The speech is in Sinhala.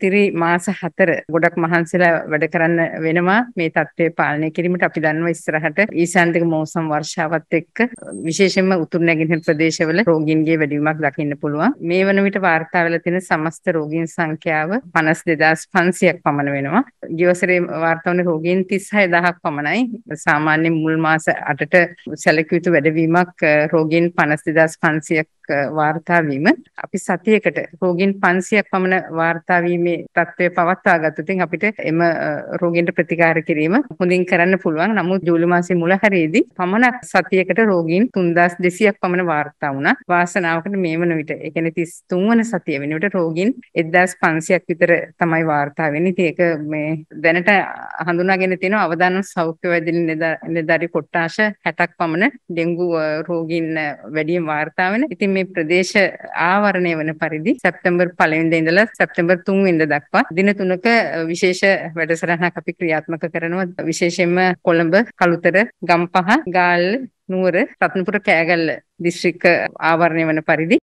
ඉතිරි මාස 4 ගොඩක් මහන්සිලා වැඩ කරන්න වෙනවා මේ தත්ත්වය පාලනය කිරීමට අපි දන්නවා ඉස්සරහට ඊසාන්තික මෝසම් වර්ෂාවත් එක්ක විශේෂයෙන්ම උතුරු නැගෙනහිර ප්‍රදේශවල රෝගීන්ගේ වැඩිවීමක් දකින්න පුළුවන් මේ වන විට වාර්තා වෙලා තියෙන සමස්ත රෝගීන් සංඛ්‍යාව 52500ක් පමණ වෙනවා ගියවසරේ වාර්තා වුණ රෝගීන් 36000ක් පමණයි සාමාන්‍ය මුල් මාස 8ට සැලකිය යුතු වැඩිවීමක් රෝගීන් 52500ක් වාර්තා වීම අපි සතියකට රෝගීන් 500ක් පමණ වාර්තා වීමේ තත්ත්වය පවත්වා ගත්තොත් අපිට එම රෝගීන්ට ප්‍රතිකාර කිරීම හොඳින් කරන්න පුළුවන්. නමුත් ජූලි මාසයේ මුල හරියේදී පමණක් සතියකට රෝගීන් 3200ක් පමණ වාර්තා වුණා. වාසනාවකට මේ වන විට ඒ කියන්නේ 33 වන සතිය වෙන විට රෝගීන් 1500ක් විතර තමයි වාර්තා වෙන්නේ. ඉතින් ඒක මේ දැනට හඳුනාගෙන තියෙන අවදානම් සෞඛ්‍ය වැදලි නෙදාරි කොට්ටාශ 60ක් පමණ ඩෙන්ගු රෝගීන් වැඩියෙන් වාර්තා වෙන. ඉතින් මේ මේ ප්‍රදේශ ආවරණය වන පරිදි සැප්තැම්බර් 1 වෙනිදා ඉඳලා සැප්තැම්බර් 3 වෙනිදා දක්වා දින තුනක විශේෂ වැඩසටහනක් අපි ක්‍රියාත්මක කරනවා විශේෂයෙන්ම කොළඹ, කළුතර, ගම්පහ, ගාල්ල, නුවර, රත්නපුර කෑගල්ල දිස්ත්‍රික්ක ආවරණය වන පරිදි